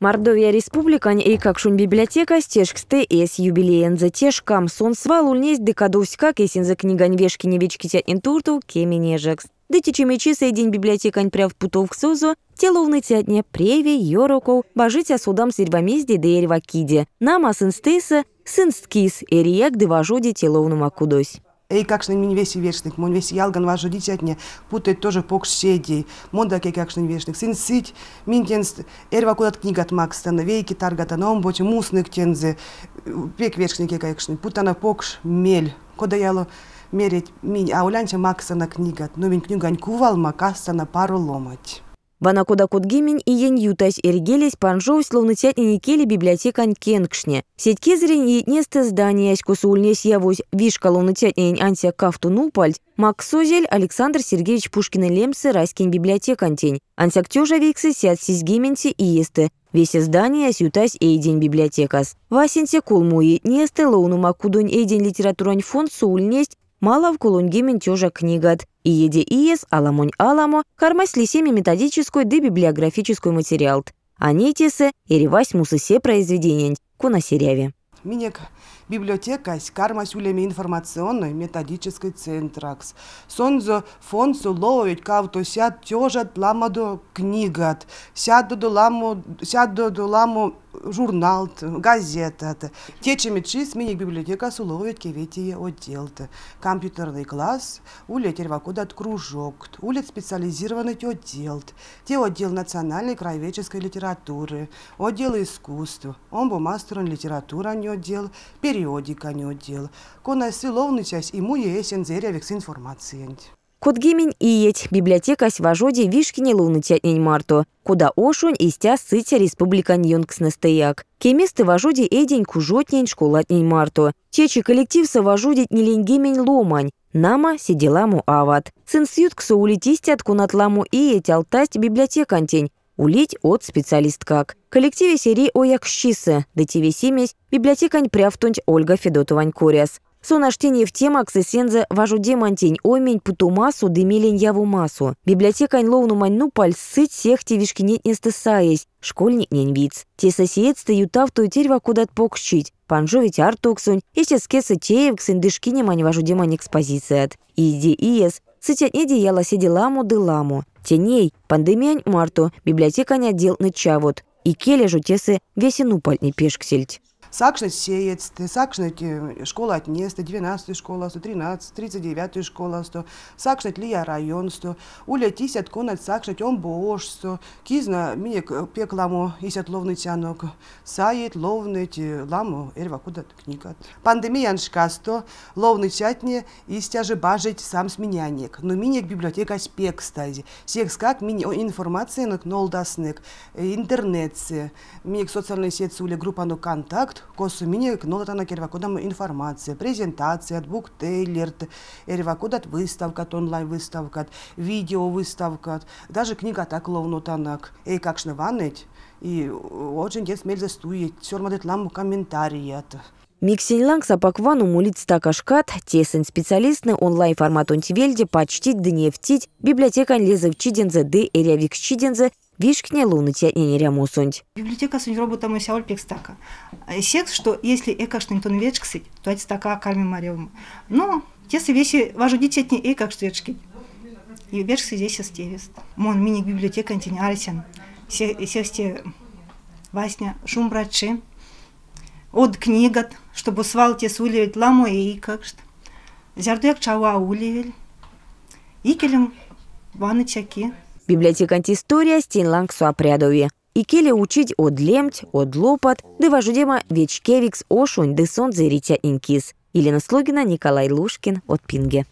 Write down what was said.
Мордовия республикань эйкак шун библиотека стежксте эс юбилеен за тешкам сон свал ульнесь декадуська кесенза книгань вешкине вечкитя интурту кеменежекс. Дытичемичи соедин библиотекань пряв путов к созу, теловны тятне преви йороков, божить осудам а серьбамезде да ервакиде. Нама сынстеса, сынсткис, эриек деважуди теловну макудось. Эй, как же мин весь вечник, мон весь ялган от не путает тоже пок седей, мондаке как же вечник, сын сить, мин тенс, эрва куда книга от Макстана, вейки таргата, но он боти мусник тензе, пек вечники как же, путана покш мель, куда яло мерить, мин, а улянча на книга, но мин книгань кувал, а на пару ломать куда Кудгимень и Янью Тась Иргелись Панжов словно тятни Никели библиотекань Анкенгшне. Сеть Кезрень и Несте здание Кусульнес Явусь Вишка ловно тятни Антия Кафтунупальт Максузель Александр Сергеевич Пушкин и Лемсы Райскин библиотека Антень. Ансяк Тёжа Виксы Сят Сизгименти и Есте. Весь издание сютась эйдень библиотекас. Васенте кулмуи несте лоуну макудунь эйдень литературань фон суль несть мало в кулунгимен тёжа книгат. Иеде Иес, Аламонь Аламо, Хармас Лисеми методическую да библиографическую материал. Анетисе и ревась мусысе произведения Куна Серяве. Минек библиотека с улеми информационной методической центракс. Сонзо фонсу суловить кавто сяд тёжат ламадо книгат, сяду до ламу, сяду до ламу журнал, газета. Течемечи мини библиотека суловит кеветие отдел. Компьютерный класс, улет Ервакудат кружок, улет специализированный отдел. Те отдел национальной краеведческой литературы, отдел искусств, омбумастерон литература не отдел, периодика не отдел. Конай силовный часть ему есть информация. Кудгимень иеть, библиотека с сважоди вишкине лунутятнень марту, куда ошунь истя сытя республикан юнгснестеяк. Кемисты вожуди эдень кужотнень школатнень марту. Чечи коллектив совожудить не леньгимень ломань, Нама сиделаму ават. Сын сьют к соулитисти от кунатламу и эти алтасть библиотекантень. Улить от специалист как. Коллективе серии оякщисы, да тивесимесь, библиотекань прявтунь Ольга Федотовань Куряс. Сонаштенев темак сесензе вожуде мантень омень массу, дымилень яву массу. Библиотека ловну маньну паль сыть всех те тевишкинет не стесаясь. Школьник нень виц. Те соседцы ютав той терва кудат покщить. Панжовить ведь артуксунь. Если скеса теев к сындышкине мань вожуде мань экспозицият. Иди иес. Сытят не деяла седеламу деламу. Теней. Пандемиянь марту. Библиотека не отдел нычавот. И кележу тесы весену пальни пешксельть. Сакшнет сеец, сакшнет э, школатнес, 12 школасто, 13, 39 школасто, сакшнет лия районсто, улетисят конат сакшнет омбоошсто, кизна мине э, пек ламо исят ловныцянок, саит ловнет ламо эрва куда книгат. Пандемиян шкасто, ловныцятне истяже бажить сам сменянек, но минек библиотека спек стази, секс как мини информация нолдаснек, э, интернет, минек социальные сети ули группа но контакт, косу ну но мине нолатанак эрвакудам информация презентация буктейлерт эрвакудат выставкат онлайн выставкат видео выставкат даже книга так ловнотанак эй как какшны ванеть и очень дес мельзе стует сёрмадет ламу комментарии комментарият Миксинланг сапаквану мулиц такашкат, тесен специалистны онлайн формат онтивельде почтить да нефтить, библиотека лезов чидензе ды эрявик чидензе, вишкне лунати ненеря мусунть. Библиотека сунь робота мы сяоль пекстака. Э, секс, что если экашнин тон вечксить, то эти стака карми маревым. Но если вещи важу не и как штучки. И вечкси здесь сестевест. Мон мини библиотека Все арисен. Сесте васня шум братши. От книгат, чтобы свал те сулевит ламо и как что. Зярдуяк чауа улевель. ваны ванычаки. Bibliotecant istoria Stinlangs apredovie. Ikele ucid od lemți, od lopat, de va judema Vecchevics oșuni de sunt zeriția închis. Елена Слогина, Николай Лушкин, от Пинге.